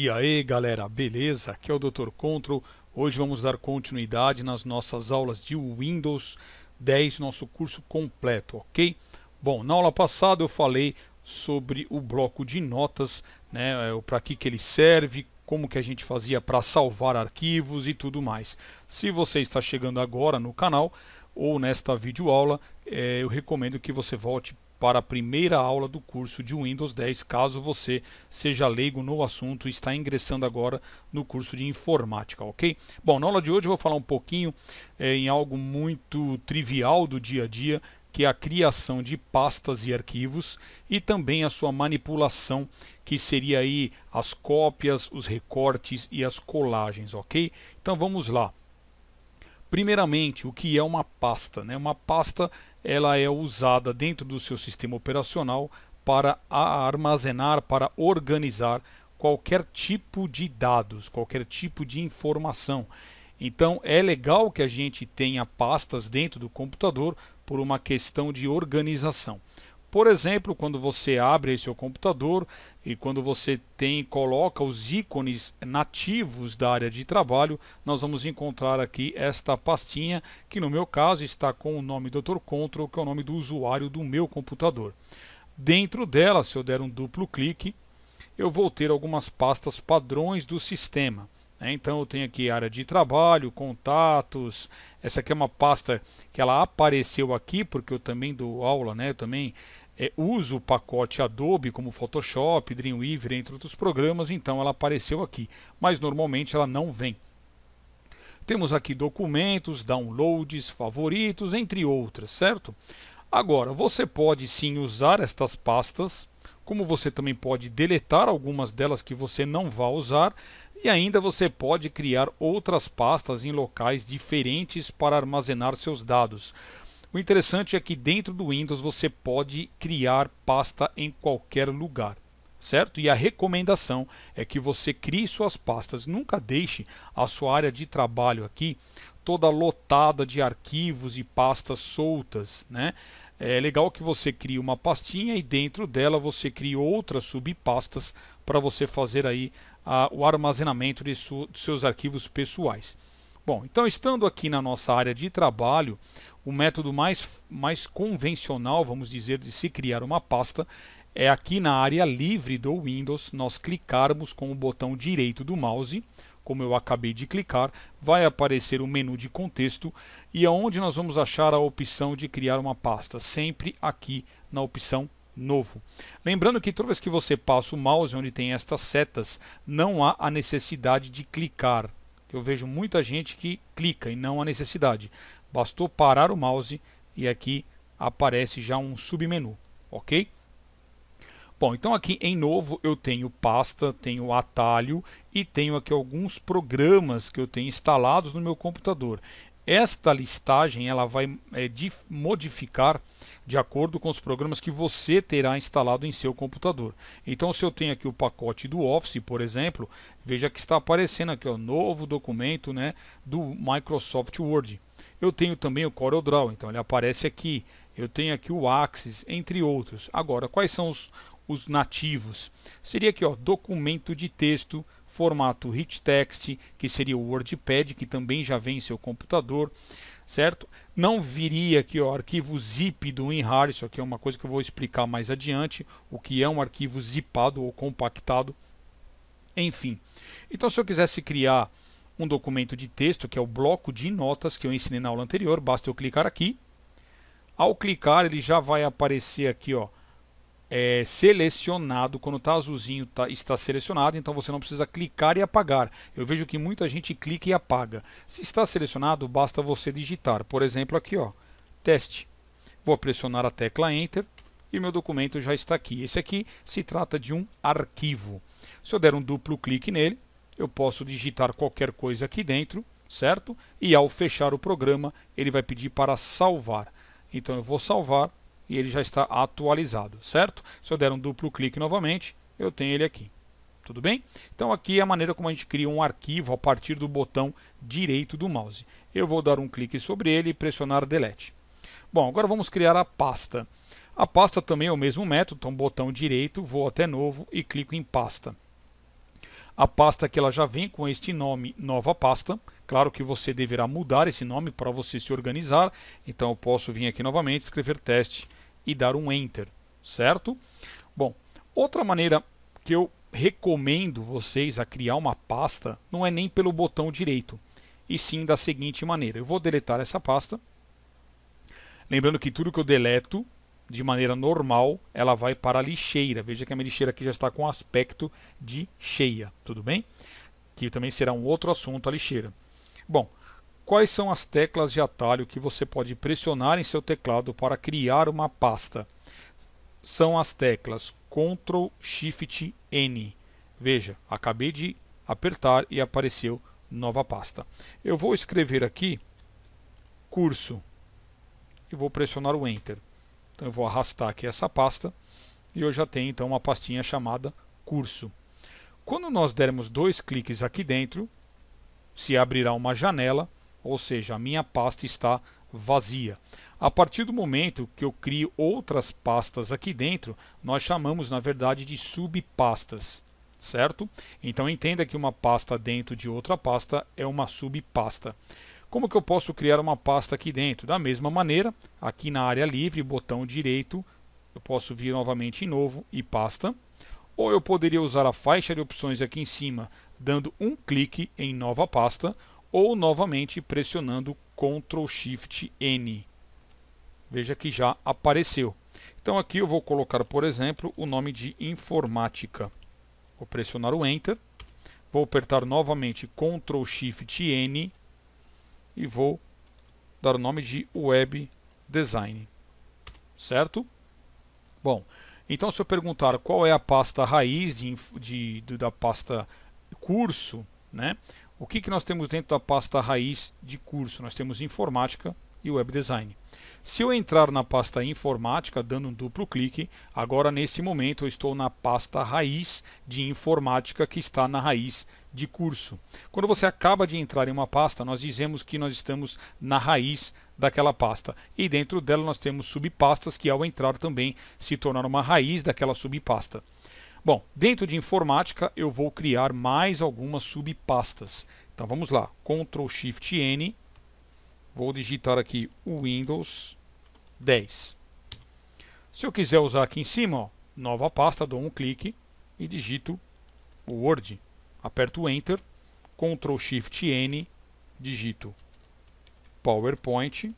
E aí galera, beleza? Aqui é o Dr. Control. Hoje vamos dar continuidade nas nossas aulas de Windows 10, nosso curso completo, ok? Bom, na aula passada eu falei sobre o bloco de notas, né, é, para que, que ele serve, como que a gente fazia para salvar arquivos e tudo mais. Se você está chegando agora no canal ou nesta videoaula, é, eu recomendo que você volte para a primeira aula do curso de Windows 10, caso você seja leigo no assunto e está ingressando agora no curso de informática, ok? Bom, na aula de hoje eu vou falar um pouquinho é, em algo muito trivial do dia a dia, que é a criação de pastas e arquivos e também a sua manipulação, que seria aí as cópias, os recortes e as colagens, ok? Então vamos lá. Primeiramente, o que é uma pasta? Né? Uma pasta ela é usada dentro do seu sistema operacional para armazenar, para organizar qualquer tipo de dados, qualquer tipo de informação. Então é legal que a gente tenha pastas dentro do computador por uma questão de organização. Por exemplo, quando você abre seu computador e quando você tem coloca os ícones nativos da área de trabalho, nós vamos encontrar aqui esta pastinha, que no meu caso está com o nome Dr. Control, que é o nome do usuário do meu computador. Dentro dela, se eu der um duplo clique, eu vou ter algumas pastas padrões do sistema. Né? Então eu tenho aqui área de trabalho, contatos. Essa aqui é uma pasta que ela apareceu aqui porque eu também dou aula, né? Eu também é, usa o pacote Adobe, como Photoshop, Dreamweaver, entre outros programas, então ela apareceu aqui, mas normalmente ela não vem. Temos aqui documentos, downloads, favoritos, entre outras, certo? Agora, você pode sim usar estas pastas, como você também pode deletar algumas delas que você não vá usar, e ainda você pode criar outras pastas em locais diferentes para armazenar seus dados. O interessante é que dentro do Windows você pode criar pasta em qualquer lugar, certo? E a recomendação é que você crie suas pastas, nunca deixe a sua área de trabalho aqui toda lotada de arquivos e pastas soltas, né? É legal que você crie uma pastinha e dentro dela você crie outras subpastas para você fazer aí o armazenamento de, de seus arquivos pessoais. Bom, então estando aqui na nossa área de trabalho, o método mais, mais convencional, vamos dizer, de se criar uma pasta é aqui na área livre do Windows, nós clicarmos com o botão direito do mouse, como eu acabei de clicar, vai aparecer o um menu de contexto e aonde nós vamos achar a opção de criar uma pasta, sempre aqui na opção novo. Lembrando que toda vez que você passa o mouse onde tem estas setas, não há a necessidade de clicar. Eu vejo muita gente que clica e não há necessidade. Bastou parar o mouse e aqui aparece já um submenu, ok? Bom, então aqui em novo eu tenho pasta, tenho atalho e tenho aqui alguns programas que eu tenho instalados no meu computador. Esta listagem ela vai é, de, modificar de acordo com os programas que você terá instalado em seu computador. Então, se eu tenho aqui o pacote do Office, por exemplo, veja que está aparecendo aqui o novo documento né, do Microsoft Word. Eu tenho também o CorelDRAW, então ele aparece aqui. Eu tenho aqui o Axis, entre outros. Agora, quais são os, os nativos? Seria aqui, ó, documento de texto, formato rich text, que seria o WordPad, que também já vem em seu computador, certo? Não viria aqui ó arquivo zip do WinRAR, isso aqui é uma coisa que eu vou explicar mais adiante, o que é um arquivo zipado ou compactado, enfim. Então, se eu quisesse criar um documento de texto, que é o bloco de notas que eu ensinei na aula anterior, basta eu clicar aqui. Ao clicar, ele já vai aparecer aqui, ó, é, selecionado, quando está azulzinho tá, está selecionado, então você não precisa clicar e apagar. Eu vejo que muita gente clica e apaga. Se está selecionado, basta você digitar, por exemplo, aqui, ó, teste. Vou pressionar a tecla Enter e meu documento já está aqui. Esse aqui se trata de um arquivo. Se eu der um duplo clique nele, eu posso digitar qualquer coisa aqui dentro, certo? E ao fechar o programa, ele vai pedir para salvar. Então eu vou salvar e ele já está atualizado, certo? Se eu der um duplo clique novamente, eu tenho ele aqui. Tudo bem? Então aqui é a maneira como a gente cria um arquivo a partir do botão direito do mouse. Eu vou dar um clique sobre ele e pressionar Delete. Bom, agora vamos criar a pasta. A pasta também é o mesmo método, então botão direito, vou até novo e clico em pasta a pasta que ela já vem com este nome, nova pasta. Claro que você deverá mudar esse nome para você se organizar. Então eu posso vir aqui novamente, escrever teste e dar um enter, certo? Bom, outra maneira que eu recomendo vocês a criar uma pasta não é nem pelo botão direito, e sim da seguinte maneira. Eu vou deletar essa pasta. Lembrando que tudo que eu deleto de maneira normal, ela vai para a lixeira. Veja que a minha lixeira aqui já está com aspecto de cheia, tudo bem? Que também será um outro assunto a lixeira. Bom, quais são as teclas de atalho que você pode pressionar em seu teclado para criar uma pasta? São as teclas Ctrl Shift N. Veja, acabei de apertar e apareceu nova pasta. Eu vou escrever aqui curso e vou pressionar o Enter. Então eu vou arrastar aqui essa pasta e eu já tenho então uma pastinha chamada curso. Quando nós dermos dois cliques aqui dentro, se abrirá uma janela, ou seja, a minha pasta está vazia. A partir do momento que eu crio outras pastas aqui dentro, nós chamamos na verdade de subpastas, certo? Então entenda que uma pasta dentro de outra pasta é uma subpasta. Como que eu posso criar uma pasta aqui dentro? Da mesma maneira, aqui na área livre, botão direito, eu posso vir novamente em novo e pasta. Ou eu poderia usar a faixa de opções aqui em cima, dando um clique em nova pasta, ou novamente pressionando Ctrl Shift N. Veja que já apareceu. Então aqui eu vou colocar, por exemplo, o nome de informática. Vou pressionar o Enter, vou apertar novamente Ctrl Shift N e vou dar o nome de Web Design. Certo? Bom, então se eu perguntar qual é a pasta raiz de, de, de da pasta curso, né? O que, que nós temos dentro da pasta raiz de curso? Nós temos informática e web design. Se eu entrar na pasta informática, dando um duplo clique, agora nesse momento eu estou na pasta raiz de informática que está na raiz de curso. Quando você acaba de entrar em uma pasta, nós dizemos que nós estamos na raiz daquela pasta. E dentro dela nós temos subpastas que ao entrar também se tornaram uma raiz daquela subpasta. Bom, dentro de informática eu vou criar mais algumas subpastas. Então vamos lá, Ctrl Shift N Vou digitar aqui Windows 10. Se eu quiser usar aqui em cima, ó, nova pasta, dou um clique e digito Word. Aperto Enter, Ctrl Shift N, digito PowerPoint,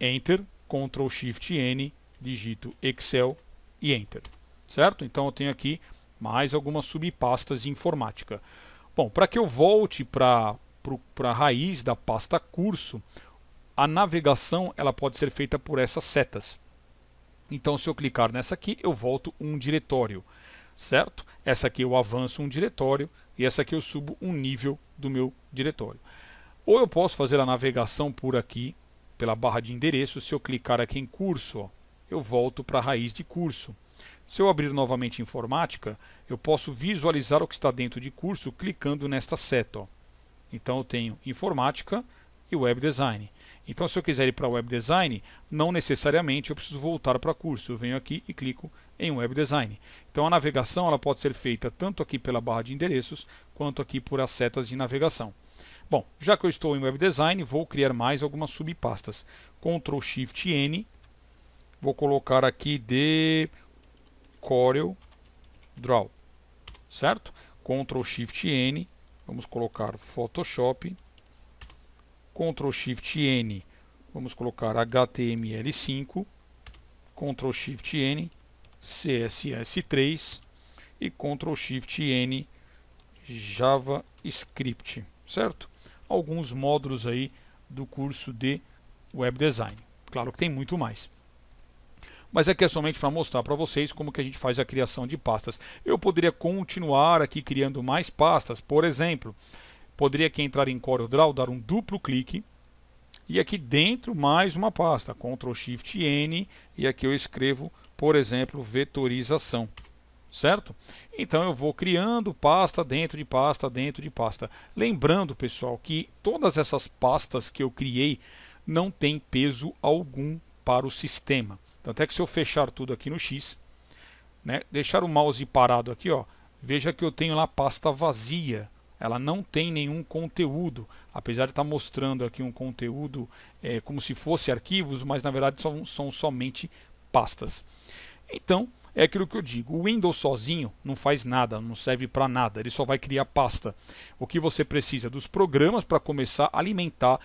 Enter, Ctrl Shift N, digito Excel e Enter. Certo? Então eu tenho aqui mais algumas subpastas de informática. Bom, para que eu volte para para a raiz da pasta curso, a navegação ela pode ser feita por essas setas. Então, se eu clicar nessa aqui, eu volto um diretório, certo? Essa aqui eu avanço um diretório e essa aqui eu subo um nível do meu diretório. Ou eu posso fazer a navegação por aqui, pela barra de endereço. Se eu clicar aqui em curso, ó, eu volto para a raiz de curso. Se eu abrir novamente informática, eu posso visualizar o que está dentro de curso clicando nesta seta. Ó. Então eu tenho informática e web design. Então se eu quiser ir para web design, não necessariamente eu preciso voltar para curso. Eu venho aqui e clico em web design. Então a navegação ela pode ser feita tanto aqui pela barra de endereços quanto aqui por as setas de navegação. Bom, já que eu estou em web design, vou criar mais algumas subpastas. Ctrl Shift N. Vou colocar aqui de Corel Draw. Certo? Ctrl Shift N vamos colocar Photoshop, Ctrl Shift N, vamos colocar HTML5, Ctrl Shift N, CSS3 e Ctrl Shift N JavaScript, certo? Alguns módulos aí do curso de Web Design. Claro que tem muito mais mas aqui é, é somente para mostrar para vocês como que a gente faz a criação de pastas. Eu poderia continuar aqui criando mais pastas, por exemplo, poderia aqui entrar em CorelDRAW, dar um duplo clique, e aqui dentro mais uma pasta, Ctrl Shift N, e aqui eu escrevo, por exemplo, vetorização certo? Então eu vou criando pasta dentro de pasta dentro de pasta. Lembrando, pessoal, que todas essas pastas que eu criei não têm peso algum para o sistema. Então até que se eu fechar tudo aqui no X, né, deixar o mouse parado aqui, ó, veja que eu tenho lá pasta vazia. Ela não tem nenhum conteúdo, apesar de estar tá mostrando aqui um conteúdo é, como se fosse arquivos, mas na verdade são, são somente pastas. Então, é aquilo que eu digo, o Windows sozinho não faz nada, não serve para nada, ele só vai criar pasta. O que você precisa dos programas para começar a alimentar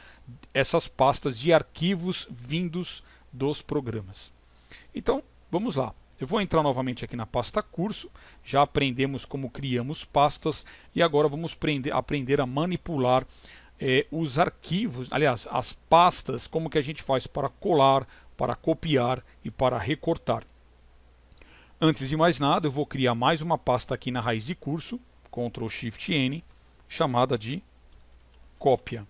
essas pastas de arquivos vindos dos programas. Então, vamos lá. Eu vou entrar novamente aqui na pasta curso, já aprendemos como criamos pastas e agora vamos aprender a manipular eh, os arquivos, aliás, as pastas, como que a gente faz para colar, para copiar e para recortar. Antes de mais nada, eu vou criar mais uma pasta aqui na raiz de curso, Ctrl Shift N, chamada de cópia,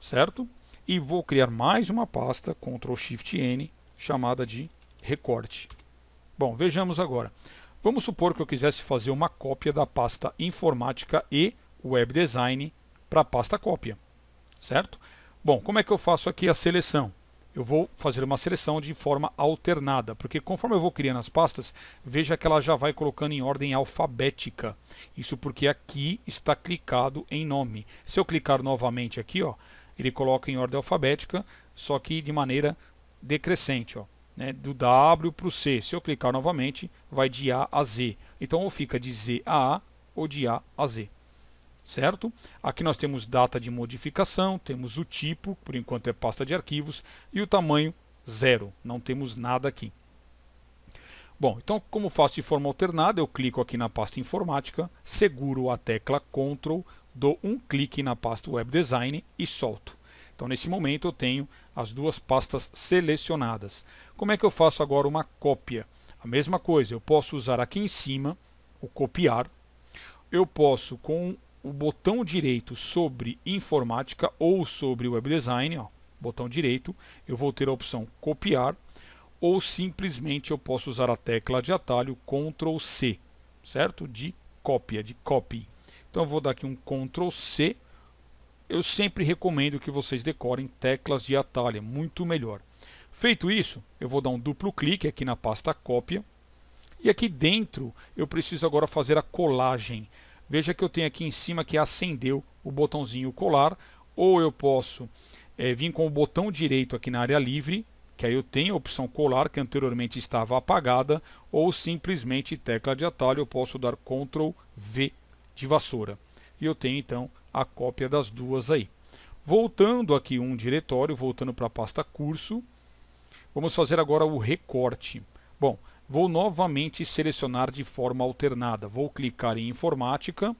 certo? E vou criar mais uma pasta, Ctrl Shift N, chamada de recorte. Bom, vejamos agora. Vamos supor que eu quisesse fazer uma cópia da pasta informática e web design para a pasta cópia, certo? Bom, como é que eu faço aqui a seleção? Eu vou fazer uma seleção de forma alternada, porque conforme eu vou criando as pastas, veja que ela já vai colocando em ordem alfabética. Isso porque aqui está clicado em nome. Se eu clicar novamente aqui, ó, ele coloca em ordem alfabética, só que de maneira decrescente, ó, né, do W para o C. Se eu clicar novamente, vai de A a Z. Então, ou fica de Z a A ou de A a Z. Certo? Aqui nós temos data de modificação, temos o tipo, por enquanto é pasta de arquivos, e o tamanho zero. Não temos nada aqui. Bom, então como faço de forma alternada, eu clico aqui na pasta informática, seguro a tecla Ctrl, dou um clique na pasta Web Design e solto. Então, nesse momento, eu tenho as duas pastas selecionadas. Como é que eu faço agora uma cópia? A mesma coisa, eu posso usar aqui em cima o copiar, eu posso com o botão direito sobre informática ou sobre web design, ó, botão direito, eu vou ter a opção copiar ou simplesmente eu posso usar a tecla de atalho Ctrl C, certo? De cópia, de copy. Então eu vou dar aqui um Ctrl C eu sempre recomendo que vocês decorem teclas de atalho, muito melhor. Feito isso, eu vou dar um duplo clique aqui na pasta cópia e aqui dentro eu preciso agora fazer a colagem. Veja que eu tenho aqui em cima que é acendeu o botãozinho colar ou eu posso é, vir com o botão direito aqui na área livre, que aí eu tenho a opção colar que anteriormente estava apagada ou simplesmente tecla de atalho eu posso dar Ctrl V de vassoura e eu tenho então a cópia das duas aí. Voltando aqui um diretório, voltando para a pasta curso, vamos fazer agora o recorte. Bom, vou novamente selecionar de forma alternada. Vou clicar em informática,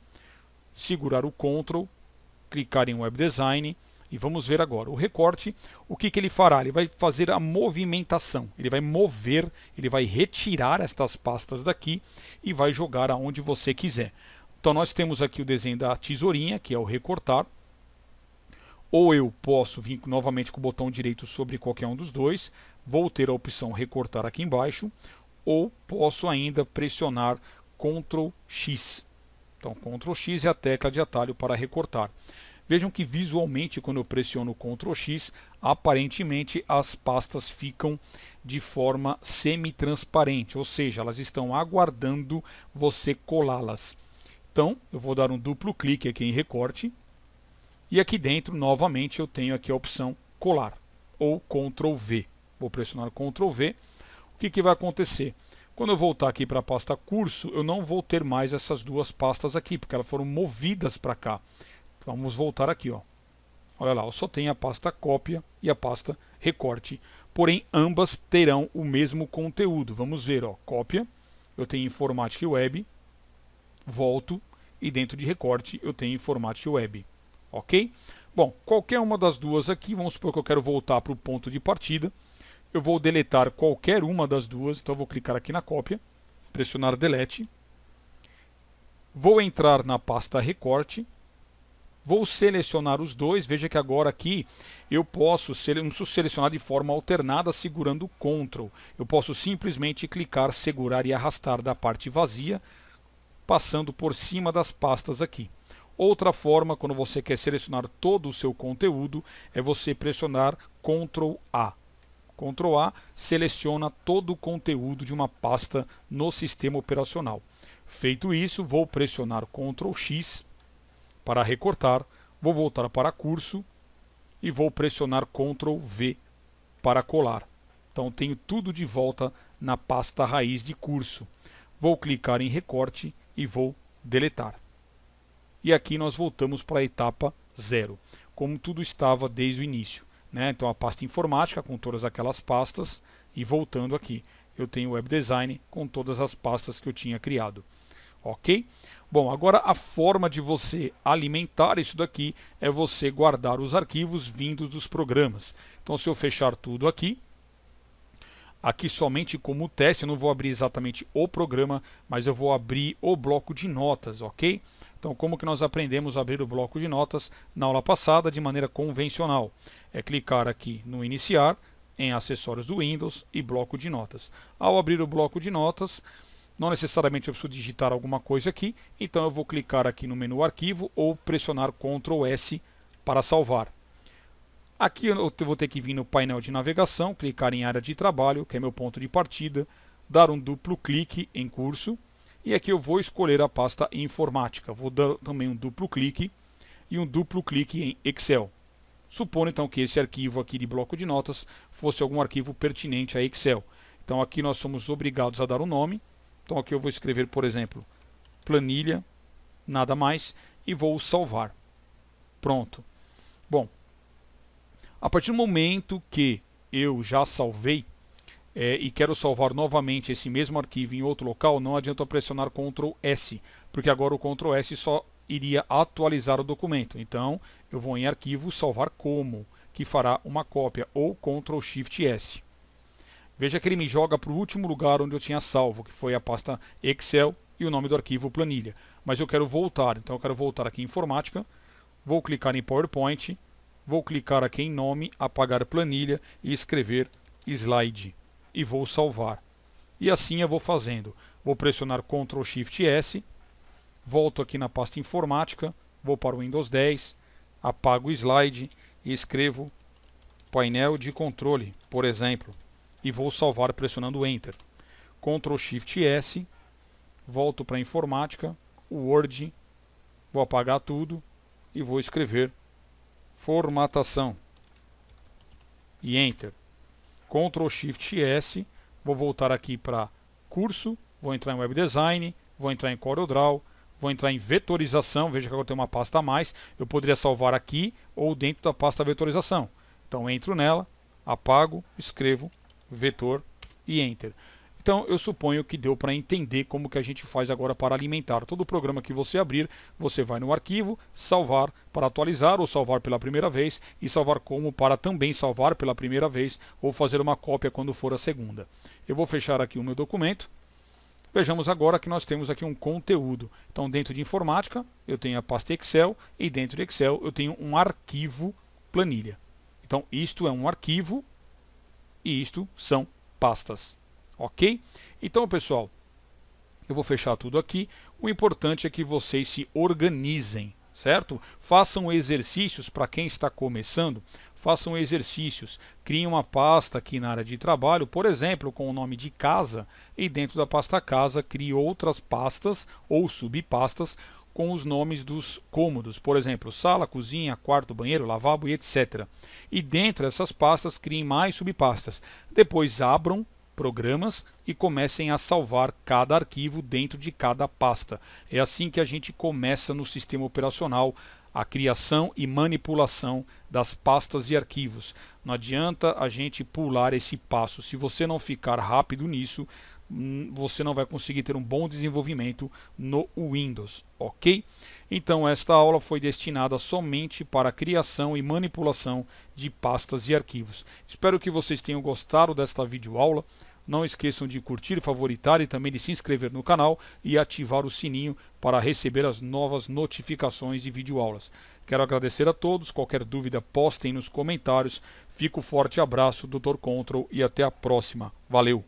segurar o Ctrl, clicar em web design e vamos ver agora o recorte. O que, que ele fará? Ele vai fazer a movimentação, ele vai mover, ele vai retirar estas pastas daqui e vai jogar aonde você quiser. Então nós temos aqui o desenho da tesourinha, que é o recortar. Ou eu posso vir novamente com o botão direito sobre qualquer um dos dois, vou ter a opção recortar aqui embaixo, ou posso ainda pressionar Ctrl X. Então Ctrl X é a tecla de atalho para recortar. Vejam que visualmente quando eu pressiono Ctrl X, aparentemente as pastas ficam de forma semi-transparente, ou seja, elas estão aguardando você colá-las. Então, eu vou dar um duplo clique aqui em recorte. E aqui dentro, novamente, eu tenho aqui a opção colar, ou Ctrl V. Vou pressionar Ctrl V. O que, que vai acontecer? Quando eu voltar aqui para a pasta curso, eu não vou ter mais essas duas pastas aqui, porque elas foram movidas para cá. vamos voltar aqui, ó. Olha lá, eu só tenho a pasta cópia e a pasta recorte. Porém, ambas terão o mesmo conteúdo. Vamos ver, ó, cópia. Eu tenho informática e web, volto e dentro de recorte eu tenho formato web, ok? Bom, qualquer uma das duas aqui, vamos supor que eu quero voltar para o ponto de partida, eu vou deletar qualquer uma das duas, então eu vou clicar aqui na cópia, pressionar delete, vou entrar na pasta recorte, vou selecionar os dois, veja que agora aqui eu posso selecionar de forma alternada segurando o CTRL, eu posso simplesmente clicar, segurar e arrastar da parte vazia passando por cima das pastas aqui. Outra forma, quando você quer selecionar todo o seu conteúdo, é você pressionar Ctrl A. Ctrl A seleciona todo o conteúdo de uma pasta no sistema operacional. Feito isso, vou pressionar Ctrl X para recortar, vou voltar para curso e vou pressionar Ctrl V para colar. Então tenho tudo de volta na pasta raiz de curso. Vou clicar em recorte e vou deletar. E aqui nós voltamos para a etapa 0, como tudo estava desde o início. Né? Então a pasta informática com todas aquelas pastas e voltando aqui, eu tenho web design com todas as pastas que eu tinha criado. Ok? Bom, agora a forma de você alimentar isso daqui é você guardar os arquivos vindos dos programas. Então se eu fechar tudo aqui, aqui somente como teste, eu não vou abrir exatamente o programa, mas eu vou abrir o bloco de notas, ok? Então, como que nós aprendemos a abrir o bloco de notas na aula passada de maneira convencional? É clicar aqui no iniciar, em acessórios do Windows e bloco de notas. Ao abrir o bloco de notas, não necessariamente eu preciso digitar alguma coisa aqui, então eu vou clicar aqui no menu arquivo ou pressionar Ctrl S para salvar. Aqui eu vou ter que vir no painel de navegação, clicar em área de trabalho, que é meu ponto de partida, dar um duplo clique em curso, e aqui eu vou escolher a pasta informática. Vou dar também um duplo clique e um duplo clique em Excel. Supondo então que esse arquivo aqui de bloco de notas fosse algum arquivo pertinente a Excel. Então aqui nós somos obrigados a dar um nome. Então aqui eu vou escrever, por exemplo, planilha, nada mais, e vou salvar. Pronto. A partir do momento que eu já salvei é, e quero salvar novamente esse mesmo arquivo em outro local, não adianta eu pressionar Ctrl S, porque agora o Ctrl S só iria atualizar o documento. Então, eu vou em arquivo salvar como, que fará uma cópia, ou Ctrl Shift S. Veja que ele me joga para o último lugar onde eu tinha salvo, que foi a pasta Excel e o nome do arquivo planilha. Mas eu quero voltar, então eu quero voltar aqui em informática, vou clicar em PowerPoint, vou clicar aqui em nome, apagar planilha e escrever slide e vou salvar. E assim eu vou fazendo. Vou pressionar Ctrl Shift S, volto aqui na pasta informática, vou para o Windows 10, apago o slide e escrevo painel de controle, por exemplo, e vou salvar pressionando Enter. Ctrl Shift S, volto para a informática, o Word, vou apagar tudo e vou escrever formatação e Enter. Ctrl Shift S, vou voltar aqui para curso, vou entrar em Web Design, vou entrar em CorelDRAW, vou entrar em vetorização, veja que agora tem uma pasta a mais, eu poderia salvar aqui ou dentro da pasta vetorização. Então entro nela, apago, escrevo vetor e Enter. Então, eu suponho que deu para entender como que a gente faz agora para alimentar. Todo o programa que você abrir, você vai no arquivo, salvar para atualizar ou salvar pela primeira vez e salvar como para também salvar pela primeira vez ou fazer uma cópia quando for a segunda. Eu vou fechar aqui o meu documento. Vejamos agora que nós temos aqui um conteúdo. Então, dentro de informática, eu tenho a pasta Excel e dentro de Excel eu tenho um arquivo planilha. Então, isto é um arquivo e isto são pastas ok? Então, pessoal, eu vou fechar tudo aqui. O importante é que vocês se organizem, certo? Façam exercícios para quem está começando, façam exercícios, criem uma pasta aqui na área de trabalho, por exemplo, com o nome de casa, e dentro da pasta casa crie outras pastas ou subpastas com os nomes dos cômodos, por exemplo, sala, cozinha, quarto, banheiro, lavabo e etc. E dentro dessas pastas criem mais subpastas. Depois abram programas e comecem a salvar cada arquivo dentro de cada pasta. É assim que a gente começa no sistema operacional a criação e manipulação das pastas e arquivos. Não adianta a gente pular esse passo. Se você não ficar rápido nisso, hum, você não vai conseguir ter um bom desenvolvimento no Windows, ok? Então, esta aula foi destinada somente para a criação e manipulação de pastas e arquivos. Espero que vocês tenham gostado desta videoaula. Não esqueçam de curtir, favoritar e também de se inscrever no canal e ativar o sininho para receber as novas notificações de videoaulas. Quero agradecer a todos. Qualquer dúvida, postem nos comentários. Fico forte abraço, Dr. Control, e até a próxima. Valeu!